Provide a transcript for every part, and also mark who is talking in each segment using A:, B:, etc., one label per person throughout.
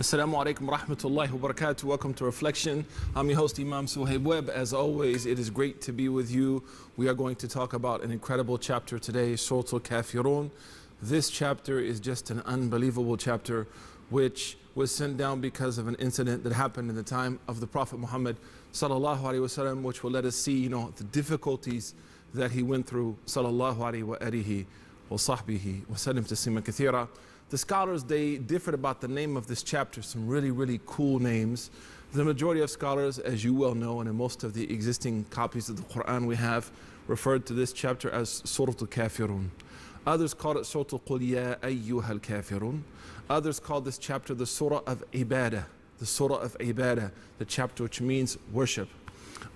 A: Assalamu alaikum rahmatullahi wa barakatuh. Welcome to Reflection. I'm your host, Imam Suhaib Webb. As always, it is great to be with you. We are going to talk about an incredible chapter today, Surah Al Kafirun. This chapter is just an unbelievable chapter, which was sent down because of an incident that happened in the time of the Prophet Muhammad, wasallam, which will let us see you know, the difficulties that he went through. Sallallahu alayhi wa alihi wa sahbihi wa sallam the scholars, they differed about the name of this chapter, some really, really cool names. The majority of scholars, as you well know, and in most of the existing copies of the Quran we have, referred to this chapter as Surah Al-Kafirun. Others called it Surah Qul Ya Ayyuha Al-Kafirun. Others called this chapter the Surah of Ibadah, the Surah of Ibadah, the chapter which means worship.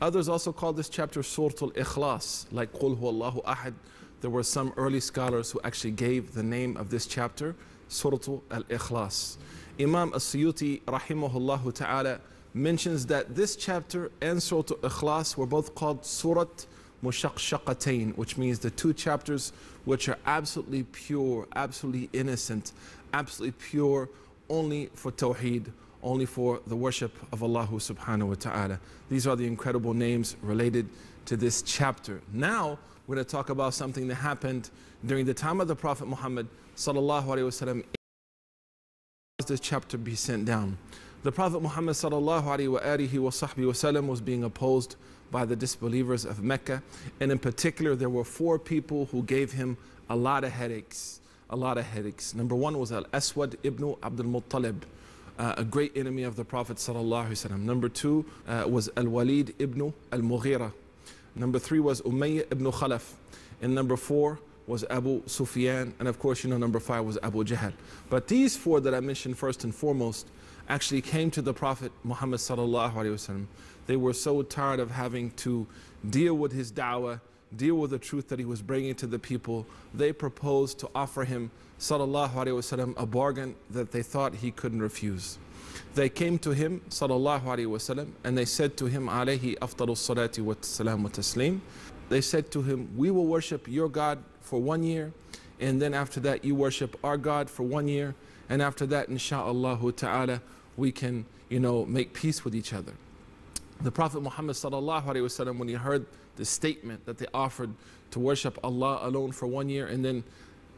A: Others also called this chapter Surah Al-Ikhlas, like Qul Huwallahu Ahad. There were some early scholars who actually gave the name of this chapter Surah Al-Ikhlas. Imam As-Suyuti rahimahullah ta'ala mentions that this chapter and Surah Al-Ikhlas were both called Surat Mushaqshaqatayn, which means the two chapters which are absolutely pure, absolutely innocent, absolutely pure only for Tawheed only for the worship of Allah subhanahu wa ta'ala. These are the incredible names related to this chapter. Now we're going to talk about something that happened during the time of the Prophet Muhammad sallallahu alaihi wasallam. This chapter be sent down. The Prophet Muhammad sallallahu alaihi wasallam was being opposed by the disbelievers of Mecca, and in particular, there were four people who gave him a lot of headaches. A lot of headaches. Number one was Al Aswad ibn Abdul Muttalib uh, a great enemy of the Prophet sallallahu Number two uh, was Al-Walid ibn Al-Mughira. Number three was Umayyah ibn Khalaf. And number four was Abu Sufyan. And of course, you know, number five was Abu Jahl. But these four that I mentioned first and foremost actually came to the Prophet Muhammad sallallahu They were so tired of having to deal with his da'wah deal with the truth that he was bringing to the people. They proposed to offer him, sallallahu alaihi wasallam, a bargain that they thought he couldn't refuse. They came to him, sallallahu alaihi wasallam, and they said to him, alayhi afdalu salati wa salam wa taslim. They said to him, we will worship your God for one year, and then after that you worship our God for one year, and after that, inshallah ta'ala, we can, you know, make peace with each other. The Prophet Muhammad sallallahu when he heard the statement that they offered to worship Allah alone for one year, and then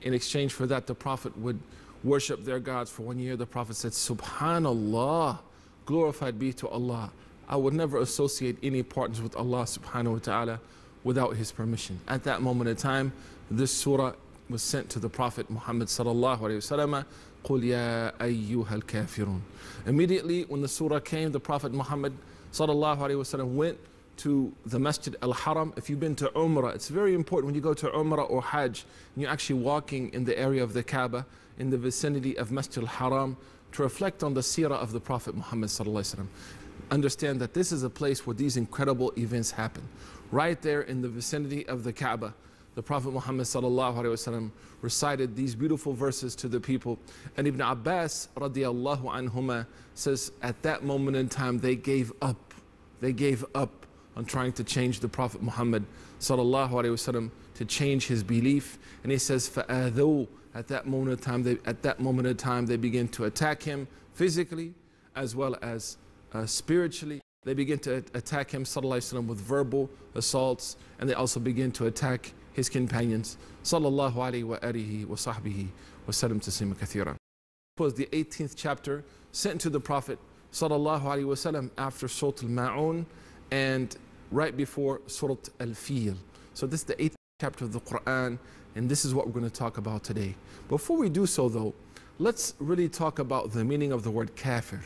A: in exchange for that, the Prophet would worship their gods for one year, the Prophet said, Subhanallah, glorified be to Allah. I would never associate any partners with Allah subhanahu wa ta'ala without his permission. At that moment in time, this surah was sent to the Prophet Muhammad sallallahu alayhi wa قل يا أيها الكافرون Immediately when the surah came, the Prophet Muhammad sallallahu alayhi wasallam went to the Masjid al-Haram. If you've been to Umrah, it's very important when you go to Umrah or Hajj, and you're actually walking in the area of the Kaaba, in the vicinity of Masjid al-Haram, to reflect on the seerah of the Prophet Muhammad sallallahu alayhi wasallam. Understand that this is a place where these incredible events happen. Right there in the vicinity of the Kaaba the Prophet Muhammad وسلم, recited these beautiful verses to the people. And Ibn Abbas radiallahu says, at that moment in time, they gave up. They gave up on trying to change the Prophet Muhammad وسلم, to change his belief. And he says, فَأَذُوا at that moment in time, they, at that moment in time, they begin to attack him physically as well as uh, spiritually. They begin to attack him وسلم, with verbal assaults, and they also begin to attack his companions sallallahu Alayhi wa sahbihi wa sallam taslima kathira was the 18th chapter sent to the prophet sallallahu alaihi wasallam after Surat al-ma'un and right before Surat al-fil so this is the 18th chapter of the quran and this is what we're going to talk about today before we do so though let's really talk about the meaning of the word kafir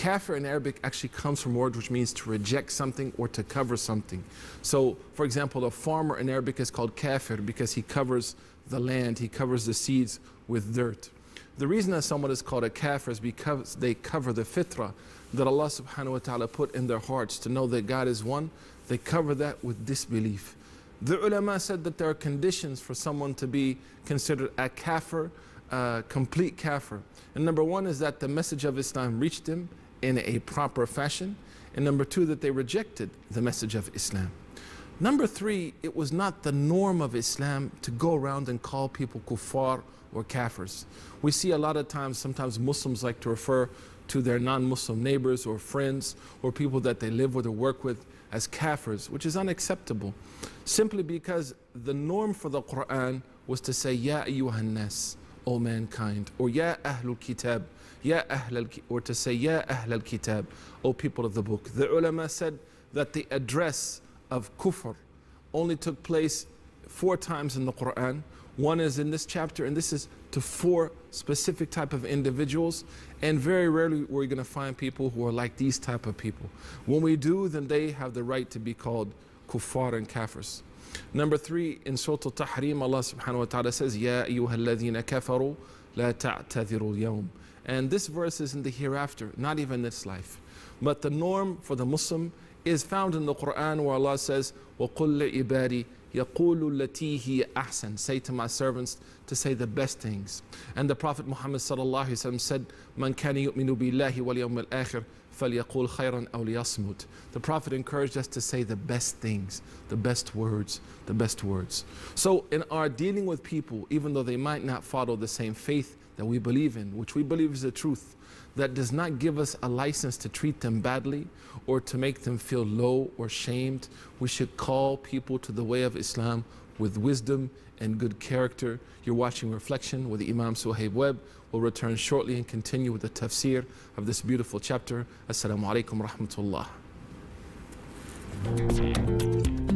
A: Kafir in Arabic actually comes from a word which means to reject something or to cover something. So, for example, a farmer in Arabic is called kafir because he covers the land, he covers the seeds with dirt. The reason that someone is called a kafir is because they cover the fitrah that Allah subhanahu wa ta'ala put in their hearts to know that God is one. They cover that with disbelief. The ulama said that there are conditions for someone to be considered a kafir, a complete kafir. And number one is that the message of Islam reached him in a proper fashion. And number two, that they rejected the message of Islam. Number three, it was not the norm of Islam to go around and call people kuffar or kafirs. We see a lot of times, sometimes Muslims like to refer to their non Muslim neighbors or friends or people that they live with or work with as kafirs, which is unacceptable, simply because the norm for the Quran was to say, Ya ayyuhan nas, O mankind, or Ya ahlul kitab, يا أهل الك or to say ahl al kitab, O people of the book. The ulama said that the address of kufr only took place four times in the Quran. One is in this chapter, and this is to four specific type of individuals. And very rarely we're going to find people who are like these type of people. When we do, then they have the right to be called kuffar and kafirs. Number three, in Surah Al-Tahrim, Allah subhanahu wa ta'ala says, يَا أَيُّهَا الَّذِينَ كَفَرُوا لَا تَعْتَذِرُوا الْيَوْمِ and this verse is in the hereafter, not even this life. But the norm for the Muslim is found in the Quran where Allah says, وَقُلْ لِعِبَادِي يَقُولُ الَّتِي هِيَ أَحْسَنُ Say to my servants to say the best things. And the Prophet Muhammad said, مَنْ كَانَ يُؤْمِنُ بِاللَّهِ وَالْيَوْمِ الْآخِرِ فَلْيَقُولْ خَيْرًا أَوْ لِيَصْمُتْ The Prophet encouraged us to say the best things, the best words, the best words. So in our dealing with people, even though they might not follow the same faith that we believe in, which we believe is the truth, that does not give us a license to treat them badly or to make them feel low or shamed. We should call people to the way of Islam with wisdom and good character. You're watching Reflection with Imam Suhaib Web. We'll return shortly and continue with the tafsir of this beautiful chapter. Assalamu alaikum rahmatullah.